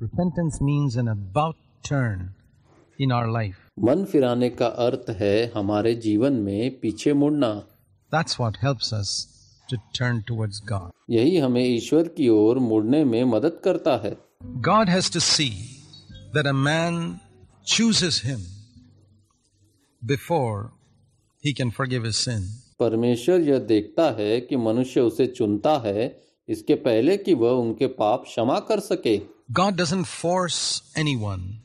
Repentance means an about turn in our life. मन फिराने का अर्थ है हमारे जीवन में पीछे मुड़ना That's what helps us to turn towards God. यही हमें ईश्वर की ओर मुड़ने में मदद करता है God has to see that a man chooses him before he can forgive his sin. परमेश्वर यह देखता है कि मनुष्य उसे चुनता है इसके पहले कि वह उनके पाप क्षमा कर सके God doesn't force anyone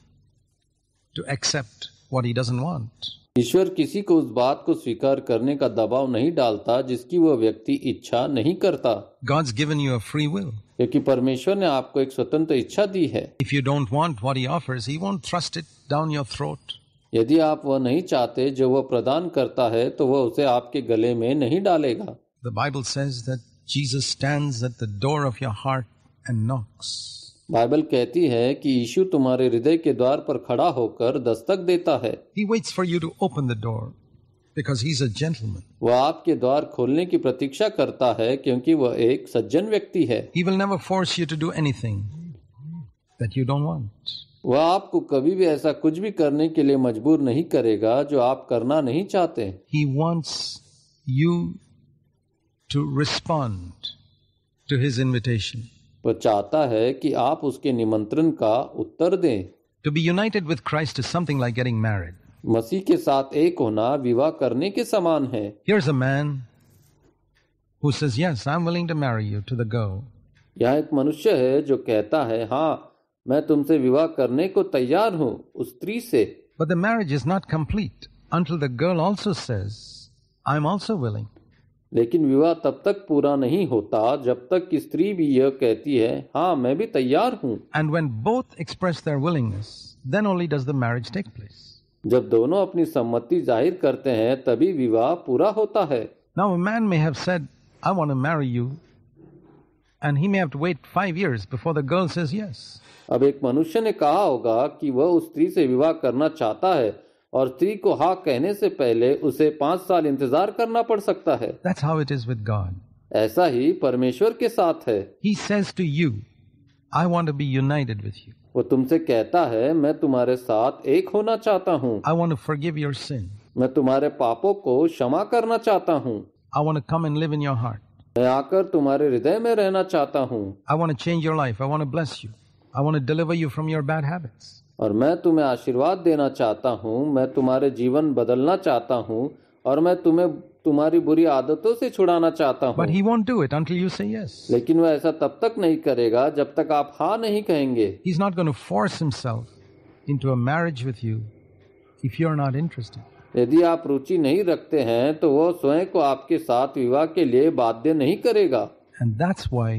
to accept what he doesn't want. ईश्वर किसी को उस बात को स्वीकार करने का दबाव नहीं डालता जिसकी वह व्यक्ति इच्छा नहीं करता God's given you a free will. क्योंकि परमेश्वर ने आपको एक स्वतंत्र इच्छा दी है If you don't want what he offers, he won't thrust it down your throat. यदि आप वह नहीं चाहते जो वह प्रदान करता है तो वह उसे आपके गले में नहीं डालेगा The Bible says that Jesus stands at the door of your heart and knocks. Bible कहती है कि यीशु तुम्हारे हृदय के द्वार पर खड़ा होकर दस्तक देता है जेंटलमैन वह आपके द्वार खोलने की प्रतीक्षा करता है क्योंकि वह एक सज्जन व्यक्ति है वह आपको कभी भी ऐसा कुछ भी करने के लिए मजबूर नहीं करेगा जो आप करना नहीं चाहते he wants to his invitation तो चाहता है कि आप उसके निमंत्रण का उत्तर दें To be united with Christ is something like getting married. मसीह के साथ एक होना विवाह करने के समान है Here's a man who says, "Yes, I'm willing to marry you to the girl. यह एक मनुष्य है जो कहता है, हाँ, मैं तुमसे विवाह करने को तैयार हूँ उस स्त्री से But the marriage is not complete until the girl also says, "I'm also willing." लेकिन विवाह तब तक पूरा नहीं होता जब तक कि स्त्री भी यह कहती है हाँ मैं भी तैयार हूँ and when both express their willingness then only does the marriage take place जब दोनों अपनी सम्मति जाहिर करते हैं तभी विवाह पूरा होता है now man may have said I want to marry you and he may have to wait 5 years before the girl says yes अब एक मनुष्य ने कहा होगा कि वह उस स्त्री से विवाह करना चाहता है और स्त्री को हा कहने से पहले उसे पांच साल इंतजार करना पड़ सकता है ऐसा ही परमेश्वर के साथ है you, वो तुमसे कहता है मैं तुम्हारे साथ एक होना चाहता हूँ मैं तुम्हारे पापों को क्षमा करना चाहता हूँ मैं आकर तुम्हारे हृदय में रहना चाहता हूँ और मैं तुम्हें आशीर्वाद देना चाहता हूँ मैं तुम्हारे जीवन बदलना चाहता हूँ और मैं तुम्हें तुम्हारी बुरी आदतों से छुड़ाना चाहता हूँ yes. लेकिन वह ऐसा तब तक नहीं करेगा जब तक आप हाँ नहीं कहेंगे He's not going to force himself into a marriage with you if not interested. यदि आप रुचि नहीं रखते हैं तो वो स्वयं को आपके साथ विवाह के लिए बाध्य नहीं करेगा And that's why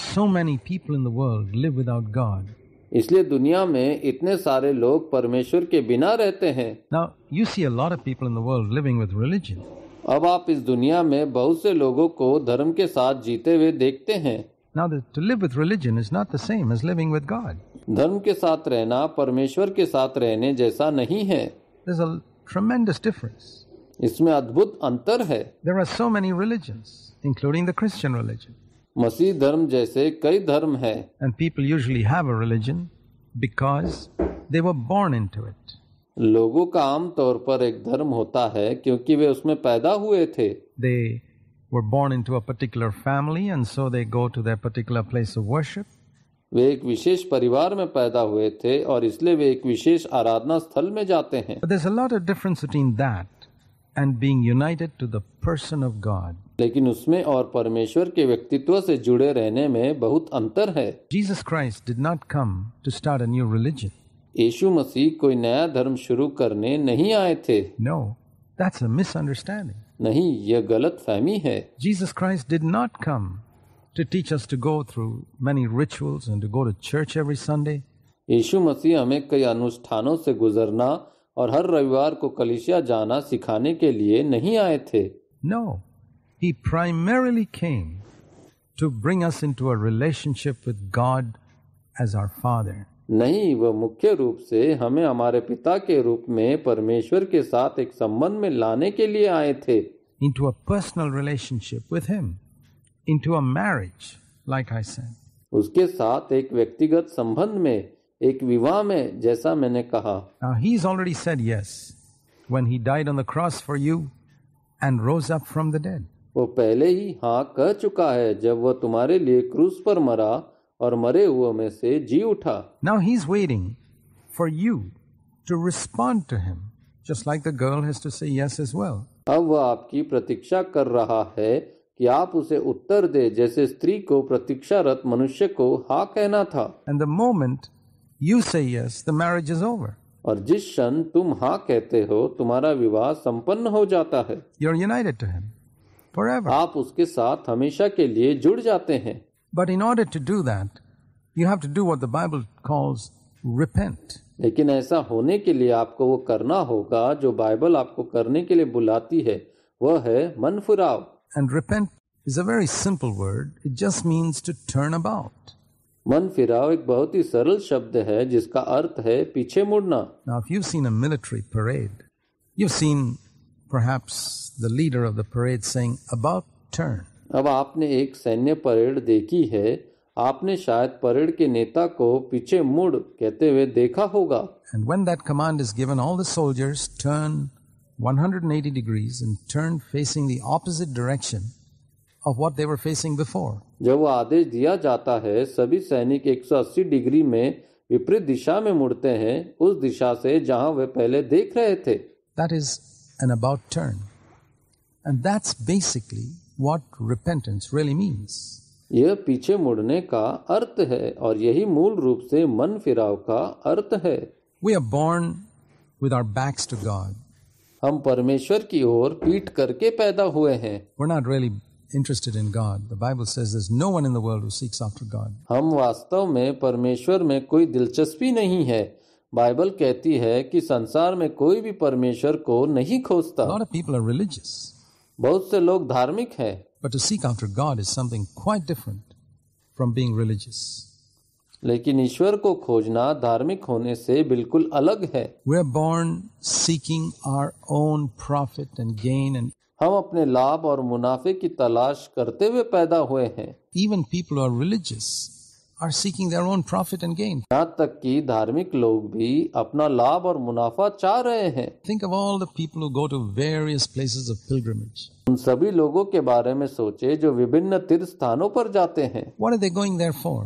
so many people in the world live without God इसलिए दुनिया में इतने सारे लोग परमेश्वर के बिना रहते हैं Now, you see a lot of people in the world living with religion. अब आप इस दुनिया में बहुत से लोगों को धर्म के साथ जीते हुए देखते हैं Now, to live with religion is not the same as living with God. धर्म के साथ रहना परमेश्वर के साथ रहने जैसा नहीं है There's a tremendous difference. इसमें अद्भुत अंतर है There are so many religions, including the Christian religion. मसीह धर्म जैसे कई धर्म है and people usually have a religion because they were born into it लोगों का आमतौर पर एक धर्म होता है क्योंकि वे उसमें पैदा हुए थे they were born into a particular family and so they go to their particular place of worship वे एक विशेष परिवार में पैदा हुए थे और इसलिए वे एक विशेष आराधना स्थल में जाते हैं But there's a lot of difference between that and being united to the person of God. लेकिन उसमें और परमेश्वर के व्यक्तित्व से जुड़े रहने में बहुत अंतर है Jesus Christ did not come to start a new religion. यीशु मसीह कोई नया धर्म शुरू करने नहीं आए थे No, that's a misunderstanding. नहीं यह गलत फहमी है Jesus Christ did not come to teach us to go through many rituals and to go to church every Sunday. यीशु मसीह हमें कई अनुष्ठानों से गुजरना और हर रविवार को कलिशिया जाना सिखाने के लिए नहीं आए थे no he primarily came to bring us into a relationship with God as our father नहीं वह मुख्य रूप से हमें हमारे पिता के रूप में परमेश्वर के साथ एक संबंध में लाने के लिए आए थे a personal relationship with him into a marriage like I said उसके साथ एक व्यक्तिगत संबंध में एक विवाह में जैसा मैंने कहा he is already said yes when he died on the cross for you and rose up from the dead वो पहले ही हाँ कह चुका है जब वो तुम्हारे लिए क्रूस पर मरा और मरे हुए में से जी उठा now he is waiting for you to respond to him just like the girl has to say yes as well अब वह आपकी प्रतीक्षा कर रहा है कि आप उसे उत्तर दे जैसे स्त्री को प्रतीक्षारत मनुष्य को हा कहना था and the moment you say yes, the marriage is over. और जिस क्षण तुम हाँ कहते हो तुम्हारा विवाह संपन्न हो जाता है You're united to him forever. आप उसके साथ हमेशा के लिए जुड़ जाते हैं But in order to do that, you have to do what the Bible calls repent. लेकिन ऐसा होने के लिए आपको वो करना होगा जो बाइबल आपको करने के लिए बुलाती है वह है मन फुराव and repent is a very simple word it just means to turn about मन फिराव एक बहुत ही सरल शब्द है जिसका अर्थ है पीछे मुड़ना Now, if you've seen a military parade, you've seen perhaps the leader of the parade saying about turn. अब आपने एक सैन्य परेड देखी है आपने शायद परेड के नेता को पीछे मुड़ कहते हुए देखा होगा And when that command is given, all the soldiers turn 180 degrees and turn facing the opposite direction. of what they were facing before. जब वो आदेश दिया जाता है सभी सैनिक 180 डिग्री में विपरीत दिशा में मुड़ते हैं उस दिशा से जहां वे पहले देख रहे थे That is an about turn. And that's basically what repentance really means. यह पीछे मुड़ने का अर्थ है और यही मूल रूप से मन फिराव का अर्थ है We are born with our backs to God. हम परमेश्वर की ओर पीट करके पैदा हुए हैं We're not really interested in God. The Bible says there's no one in the world who seeks after God. हम वास्तव में परमेश्वर में कोई दिलचस्पी नहीं है बाइबल कहती है कि संसार में कोई भी परमेश्वर को नहीं खोजता A lot of people are religious. बहुत से लोग धार्मिक हैं But to seek after God is something quite different from being religious. लेकिन ईश्वर को खोजना धार्मिक होने से बिल्कुल अलग है We are born seeking our own profit and gain and हम अपने लाभ और मुनाफे की तलाश करते हुए पैदा हुए हैं even people are religious are seeking their own profit and gain यहाँ तक कि धार्मिक लोग भी अपना लाभ और मुनाफा चाह रहे हैं think of all the people who go to various places of pilgrimage उन सभी लोगों के बारे में सोचे जो विभिन्न तीर्थ स्थानों पर जाते हैं what are they going there for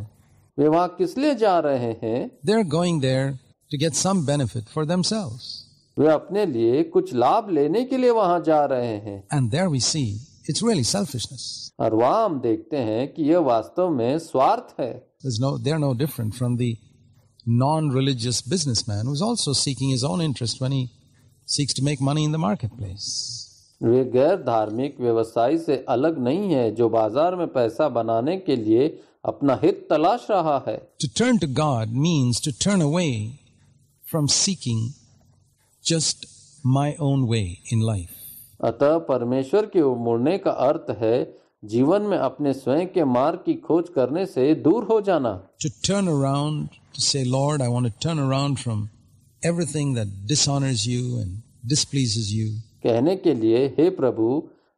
वे वहाँ किस लिए जा रहे हैं they are going there to get some benefit for themselves वे अपने लिए कुछ लाभ लेने के लिए वहाँ जा रहे हैं and there we see it's really selfishness और वहाँ हम देखते हैं कि यह वास्तव में स्वार्थ है there's no they're no different from the non-religious businessman who's also seeking his own interest when he seeks to make money in the marketplace वे गैर धार्मिक व्यवसायी से अलग नहीं है जो बाजार में पैसा बनाने के लिए अपना हित तलाश रहा है to turn to God means to turn away from seeking just my own way in life अतः परमेश्वर के मुड़ने का अर्थ है जीवन में अपने स्वयं के मार्ग की खोज करने से दूर हो जाना to turn around say Lord I want turn around from everything that dishonours you and displeases you कहने के लिए हे प्रभु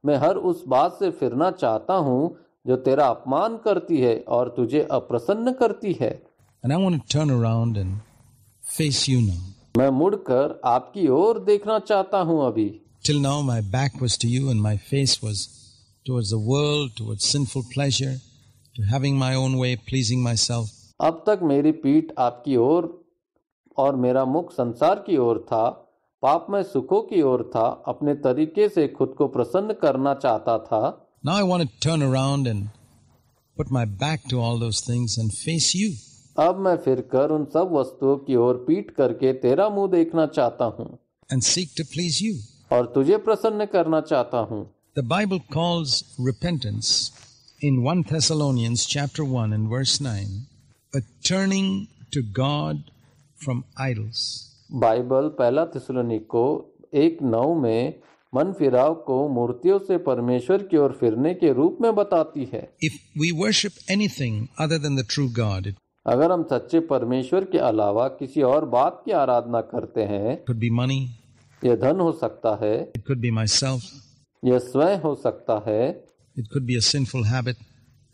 मैं हर उस बात से फिरना चाहता हूँ जो तेरा अपमान करती है और तुझे अप्रसन्न करती है मैं मुड़कर आपकी ओर देखना चाहता हूँ अभी Till now my back was to you and my face was towards the world, towards sinful pleasure, to having my own way, pleasing myself. अब तक मेरी पीठ आपकी ओर और मेरा मुख संसार की ओर था पाप में सुखों की ओर था अपने तरीके से खुद को प्रसन्न करना चाहता था Now I want to turn around and put my back to all those things and face you. अब मैं फिर कर उन सब वस्तुओं की ओर पीट करके तेरा मुंह देखना चाहता हूँ और तुझे प्रसन्न करना चाहता हूँ The Bible calls repentance in 1 Thessalonians chapter 1 and verse 9 a turning to God from idols. Bible पहला थिसलोनिको एक नौ में मन फिराव को मूर्तियों से परमेश्वर की ओर फिरने के रूप में बताती है if we worship anything other than the true God it अगर हम सच्चे परमेश्वर के अलावा किसी और बात की आराधना करते हैं could be money. यह धन हो सकता है It could be myself. यह स्वयं हो सकता है It could be a sinful habit.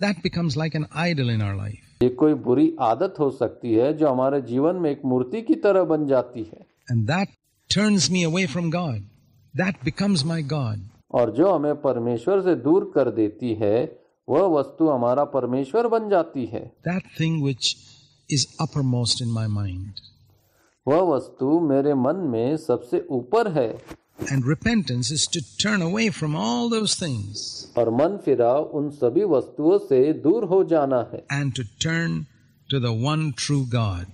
That becomes like an idol in our life. ये कोई बुरी आदत हो सकती है जो हमारे जीवन में एक मूर्ति की तरह बन जाती है And that turns me away from God. That becomes my God. और जो हमें परमेश्वर से दूर कर देती है वह वस्तु हमारा परमेश्वर बन जाती है that thing which is uppermost in my mind वह वस्तु मेरे मन में सबसे ऊपर है And repentance is to turn away from all those things. और मन फिराव उन सभी वस्तुओं से दूर हो जाना है And to turn to the one true God.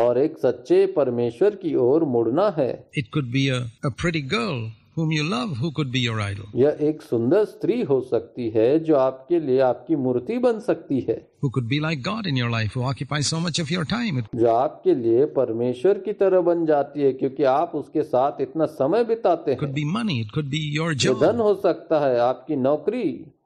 और एक सच्चे परमेश्वर की ओर मुड़ना है It could be a, a pretty girl whom you love who could be your idol या ek sundar stri ho sakti hai jo aapke liye aapki murti ban sakti hai who could be like god in your life who occupies so much of your time jo aapke liye parmeshwar ki tarah ban jati hai kyunki aap uske sath itna samay bitate hain could be money it could be your job dhan ho sakta hai aapki naukri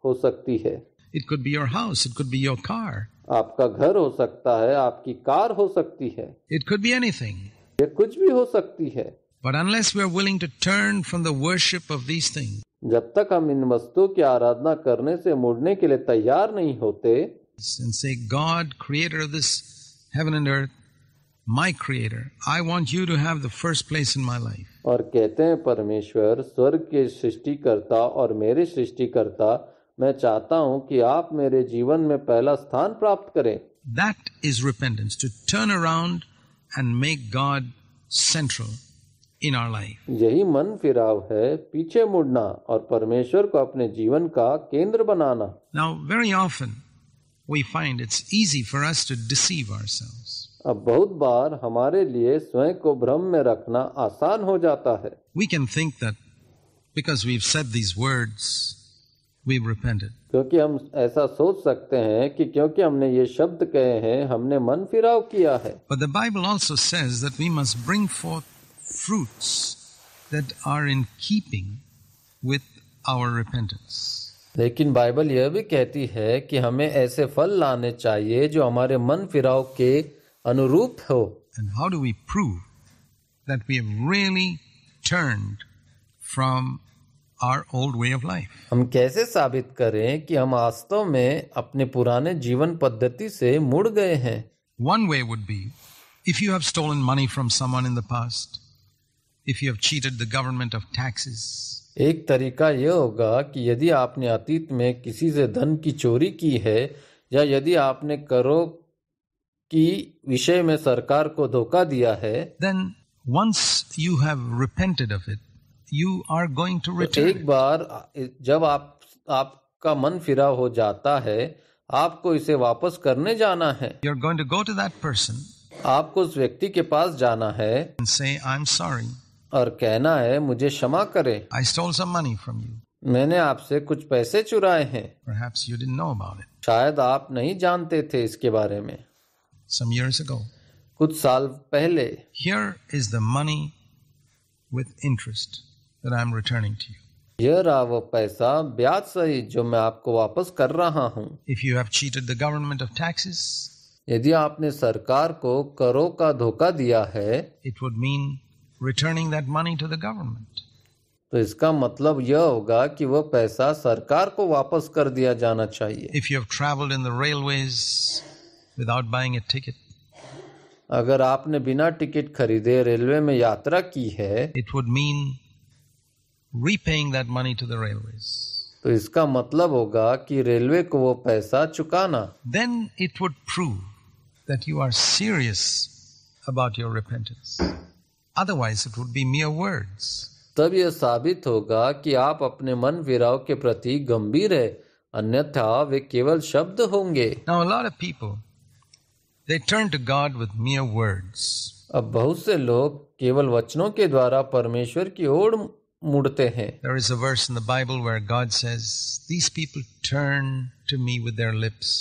ho sakti hai it could be your house it could be your car आपका घर हो सकता है आपकी car हो सकती है it could be anything ये कुछ भी हो सकती है But unless we are willing to turn from the worship of these things, जब तक हम इन वस्तुओं की आराधना करने से मुड़ने के लिए तैयार नहीं होते and say, God, creator of this heaven and earth, my creator, I want you to have the first place in my life. और कहते हैं परमेश्वर स्वर्ग के सृष्टिकर्ता और मेरे सृष्टिकर्ता मैं चाहता हूं कि आप मेरे जीवन में पहला स्थान प्राप्त करें That is repentance, to turn around and make God central in our life यही मन फिराव है पीछे मुड़ना और परमेश्वर को अपने जीवन का केंद्र बनाना. Now very often we find it's easy for us to deceive ourselves. अब बहुत बार हमारे लिए स्वयं को भ्रम में रखना आसान हो जाता है. We can think that because we've said these words we've repented. क्योंकि हम ऐसा सोच सकते हैं कि क्योंकि हमने ये शब्द कहे हैं हमने मन फिराव किया है. But the Bible also says that we must bring forth fruits that are in keeping with our repentance. लेकिन बाइबल यह भी कहती है कि हमें ऐसे फल लाने चाहिए जो हमारे मन फिराव के अनुरूप हो And how do we prove that we have really turned from our old way of life. हम कैसे साबित करें कि हम वास्तव में अपने पुराने जीवन पद्धति से मुड़ गए हैं? One way would be if you have stolen money from someone in the past if you have cheated the government of taxes. एक तरीका यह होगा कि यदि आपने अतीत में किसी से धन की चोरी की है या यदि आपने करो की विषय में सरकार को धोखा दिया है then once you have repented of it, you are going to तो return. एक बार जब आप आपका मन फिरा हो जाता है आपको इसे वापस करने जाना है you are going to go to that person आपको उस व्यक्ति के पास जाना है आई एम सॉरी और कहना है मुझे क्षमा करे I stole some money from you मैंने आपसे कुछ पैसे चुराए हैं Perhaps you didn't know about it. शायद आप नहीं जानते थे इसके बारे में Some years ago. कुछ साल पहले Here is the money with interest that I'm returning to you. यह रहा वो पैसा ब्याज सही जो मैं आपको वापस कर रहा हूँ if you have cheated the government of taxes यदि आपने सरकार को करों का धोखा दिया है it would mean returning that money to the government. तो इसका मतलब यह होगा कि वह पैसा सरकार को वापस कर दिया जाना चाहिए If you have traveled in the railways without buying a ticket, अगर आपने बिना टिकट खरीदे रेलवे में यात्रा की है it would mean repaying that money to the railways. तो इसका मतलब होगा कि रेलवे को वो पैसा चुकाना Then it would prove that you are serious about your repentance. Otherwise, it would be mere words. तब यह साबित होगा कि आप अपने मन विराव के प्रति गंभीर है अन्यथा वे केवल शब्द होंगे Now a lot of people they turn to God with mere words. अब बहुत से लोग केवल वचनों के द्वारा परमेश्वर की ओर मुड़ते हैं There is a verse in the Bible where God says, "These people turn to me with their lips."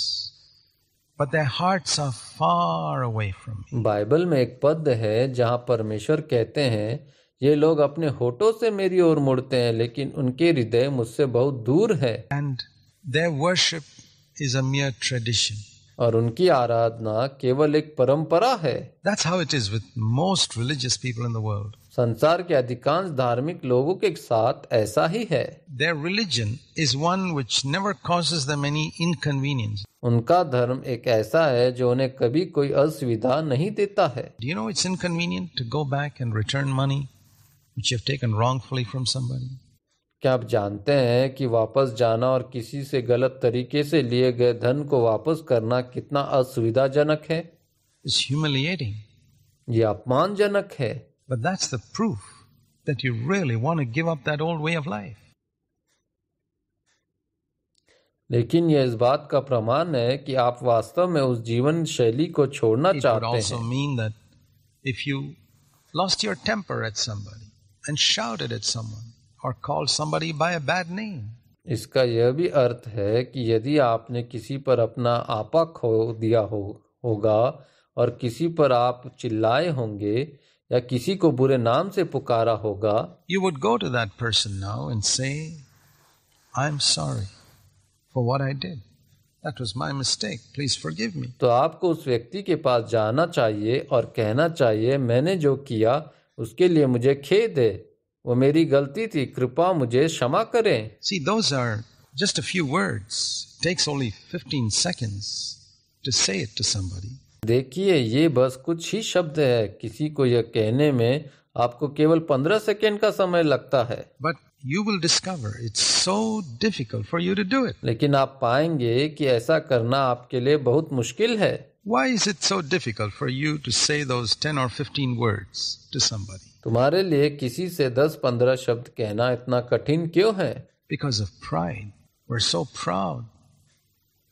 but their hearts are far away from me. Bible में एक पद है जहाँ परमेश्वर कहते हैं ये लोग अपने होठों से मेरी ओर मुड़ते हैं लेकिन उनके हृदय मुझसे बहुत दूर है and their worship is a mere tradition. और उनकी आराधना केवल एक परंपरा है That's how it is with most religious people in the world. संसार के अधिकांश धार्मिक लोगों के साथ ऐसा ही है Their religion is one which never causes them any inconvenience. उनका धर्म एक ऐसा है जो उन्हें कभी कोई असुविधा नहीं देता है Do you know it's inconvenient to go back and return money which you've taken wrongfully from somebody? क्या आप जानते हैं कि वापस जाना और किसी से गलत तरीके से लिए गए धन को वापस करना कितना असुविधाजनक है It's humiliating. ये अपमानजनक है But that's the proof that you really want to give up that old way of life. लेकिन यह इस बात का प्रमाण है कि आप वास्तव में उस जीवन शैली को छोड़ना It would चाहते also हैं mean that if you lost your temper at somebody and shouted at someone or called somebody by a bad name, इसका यह भी अर्थ है कि यदि आपने किसी पर अपना आपा खो दिया हो होगा और किसी पर आप चिल्लाए होंगे या किसी को बुरे नाम से पुकारा होगा you would go to that person now and say I am sorry for what I did That was my mistake. Please forgive me. तो आपको उस व्यक्ति के पास जाना चाहिए और कहना चाहिए मैंने जो किया उसके लिए मुझे खेद है वो मेरी गलती थी कृपा मुझे क्षमा करें See, those are just a few words. It takes only 15 seconds to say it to somebody. देखिए ये बस कुछ ही शब्द है किसी को यह कहने में आपको केवल पंद्रह सेकेंड का समय लगता है but you will discover it's so difficult for you to do it लेकिन आप पाएंगे कि ऐसा करना आपके लिए बहुत मुश्किल है Why is it so difficult for you to say those 10 or 15 words to somebody? तुम्हारे लिए किसी से 10-15 शब्द कहना इतना कठिन क्यों है? Because of pride. We're so proud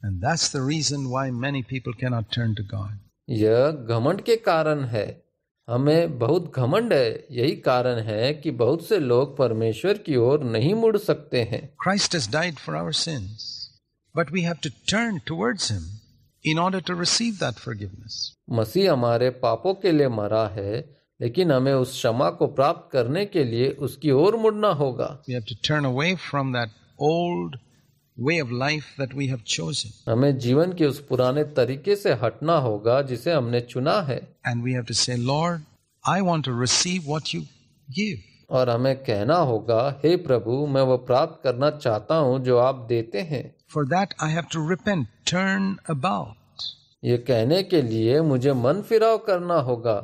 And that's the reason why many people cannot turn to God. यह घमंड के कारण है हमें बहुत घमंड है यही कारण है कि बहुत से लोग परमेश्वर की ओर नहीं मुड़ सकते हैं Christ has died for our sins, but we have to turn towards him in order to receive that forgiveness. मसीह हमारे पापों के लिए मरा है लेकिन हमें उस क्षमा को प्राप्त करने के लिए उसकी ओर मुड़ना होगा We have to turn away from that old way of life that we have chosen. हमें जीवन के उस पुराने तरीके से हटना होगा जिसे हमने चुना है. And we have to say, Lord, I want to receive what you give. और हमें कहना होगा हे hey प्रभु मैं वो प्राप्त करना चाहता हूँ जो आप देते हैं for that I have to repent turn about ये कहने के लिए मुझे मन फिराव करना होगा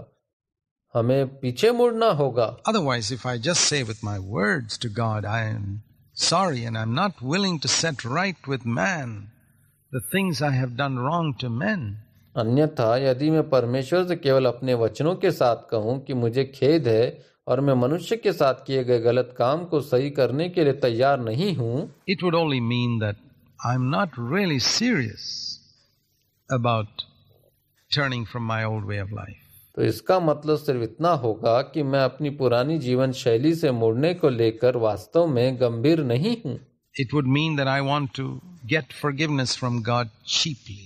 हमें पीछे मुड़ना होगा otherwise if I just say with my words to God I am sorry and I'm not willing to set right with man the things I have done wrong to men. अन्यथा यदि मैं परमेश्वर से केवल अपने वचनों के साथ कहूं कि मुझे खेद है और मैं मनुष्य के साथ किए गए गलत काम को सही करने के लिए तैयार नहीं हूं it would only mean that I am not really serious about turning from my old way of life तो इसका मतलब सिर्फ इतना होगा कि मैं अपनी पुरानी जीवन शैली से मुड़ने को लेकर वास्तव में गंभीर नहीं हूँ it would mean that I want to get forgiveness from God cheaply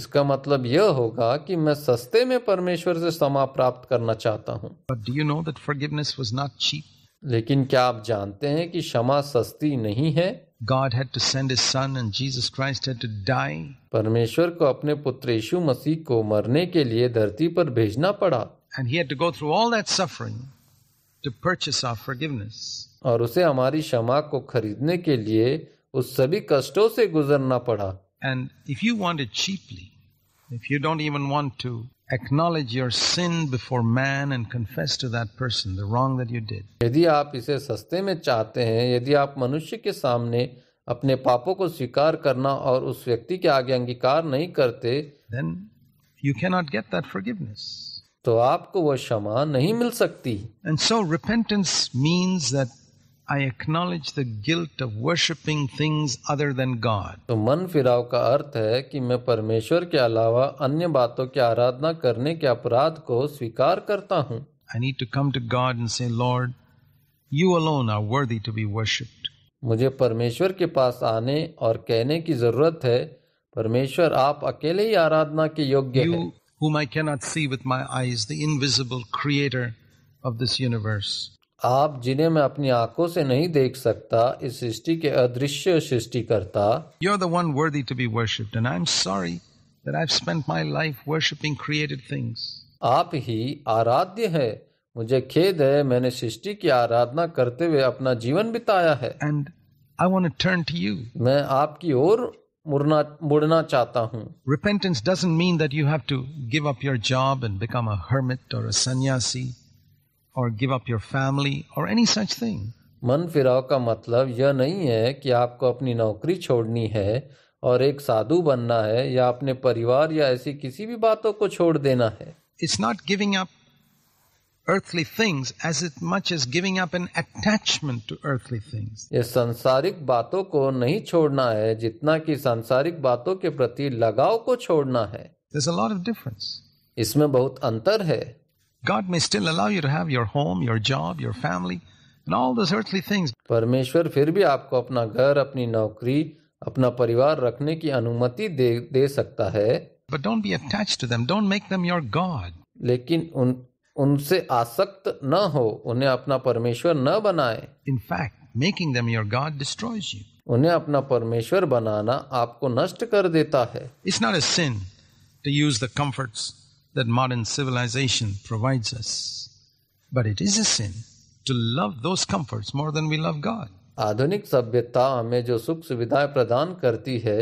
इसका मतलब यह होगा कि मैं सस्ते में परमेश्वर से क्षमा प्राप्त करना चाहता हूँ but do you know that forgiveness was not cheap लेकिन क्या आप जानते हैं कि क्षमा सस्ती नहीं है God had to send his son and Jesus Christ had to die. परमेश्वर को अपने पुत्र यीशु मसीह को मरने के लिए धरती पर भेजना पड़ा. And he had to go through all that suffering to purchase our forgiveness. और उसे हमारी क्षमा को खरीदने के लिए उस सभी कष्टों से गुजरना पड़ा. And if you want it cheaply, if you don't even want to acknowledge your sin before man and confess to that person the wrong that you did. यदि आप इसे सस्ते में चाहते हैं यदि आप मनुष्य के सामने अपने पापों को स्वीकार करना और उस व्यक्ति के आगे अंगीकार नहीं करते then you cannot get that forgiveness. तो आपको वह क्षमा नहीं मिल सकती And so repentance means that I acknowledge the guilt of worshipping things other than God. तो मन फिराव का अर्थ है कि मैं परमेश्वर के अलावा अन्य बातों की आराधना करने के अपराध को स्वीकार करता हूँ I need to come to God and say, Lord, you alone are worthy to be worshipped. मुझे परमेश्वर के पास आने और कहने की जरूरत है परमेश्वर आप अकेले ही आराधना के योग्य You, whom I cannot see with my eyes, the invisible creator of this universe. आप जिन्हें मैं अपनी आंखों से नहीं देख सकता इस सृष्टि के अदृश्य सृष्टि करता you are the one worthy to be worshipped and I am sorry that I have spent my life worshipping created things आप ही आराध्य है मुझे खेद है मैंने सृष्टि की आराधना करते हुए अपना जीवन बिताया है and I want to turn to you मैं आपकी ओर मुड़ना मुड़ना चाहता हूँ repentance doesn't mean that you have to give up your job and become a hermit और अ सन्यासी or give up your family or any such thing. मन फिराव का मतलब यह नहीं है कि आपको अपनी नौकरी छोड़नी है और एक साधु बनना है या अपने परिवार या ऐसी किसी भी बातों को छोड़ देना है it's not giving up earthly things as it much as giving up an attachment to earthly things. ये संसारिक बातों को नहीं छोड़ना है जितना कि संसारिक बातों के प्रति लगाव को छोड़ना है. There's a lot of difference. इसमें बहुत अंतर है. God may still allow you to have your home, your job, your family, and all those earthly things. परमेश्वर फिर भी आपको अपना घर अपनी नौकरी अपना परिवार रखने की अनुमति दे दे सकता है But don't be attached to them. Don't make them your God. लेकिन उन उनसे आसक्त न हो उन्हें अपना परमेश्वर न बनाए In fact, making them your God destroys you. उन्हें अपना परमेश्वर बनाना आपको नष्ट कर देता है It's not a sin to use the comforts that modern civilization provides us. But it is a sin to love those comforts more than we love God. आधुनिक सभ्यता हमें जो सुख सुविधाएं प्रदान करती है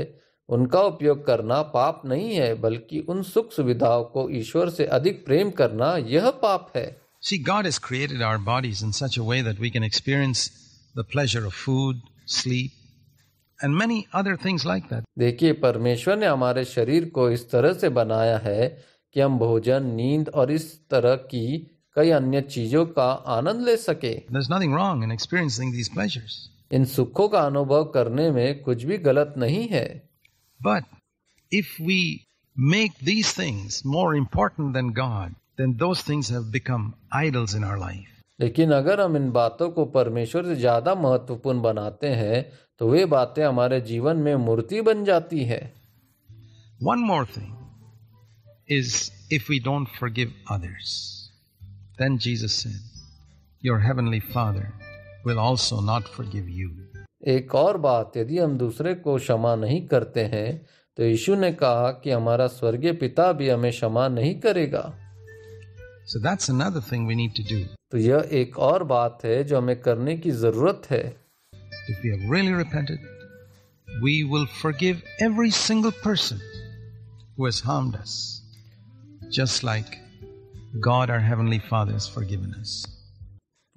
उनका उपयोग करना पाप नहीं है बल्कि उन सुख सुविधाओं को ईश्वर से अधिक प्रेम करना यह पाप है See, God has created our bodies in such a way that we can experience the pleasure of food, sleep, and many other things like that. देखिए परमेश्वर ने हमारे शरीर को इस तरह से बनाया है कि हम भोजन नींद और इस तरह की कई अन्य चीजों का आनंद ले सके इन सुखों का अनुभव करने में कुछ भी गलत नहीं है but if we make these things more important than God then those things have become idols in our life लेकिन अगर हम इन बातों को परमेश्वर से ज्यादा महत्वपूर्ण बनाते हैं तो वे बातें हमारे जीवन में मूर्ति बन जाती है one more thing is if we don't forgive others. Then Jesus said, Your heavenly Father will also not forgive you. एक और बात यदि हम दूसरे को क्षमा नहीं करते हैं तो यीशु ने कहा कि हमारा स्वर्गीय पिता भी हमें क्षमा नहीं करेगा so that's another thing we need to do. तो यह एक और बात है जो हमें करने की जरूरत है If we have really repented, we will forgive every single person who has harmed us. just like God our heavenly Father has forgiven us.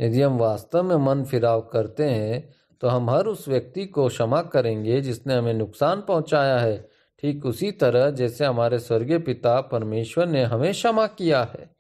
यदि हम वास्तव में मन फिराव करते हैं तो हम हर उस व्यक्ति को क्षमा करेंगे जिसने हमें नुकसान पहुंचाया है ठीक उसी तरह जैसे हमारे स्वर्गीय पिता परमेश्वर ने हमें क्षमा किया है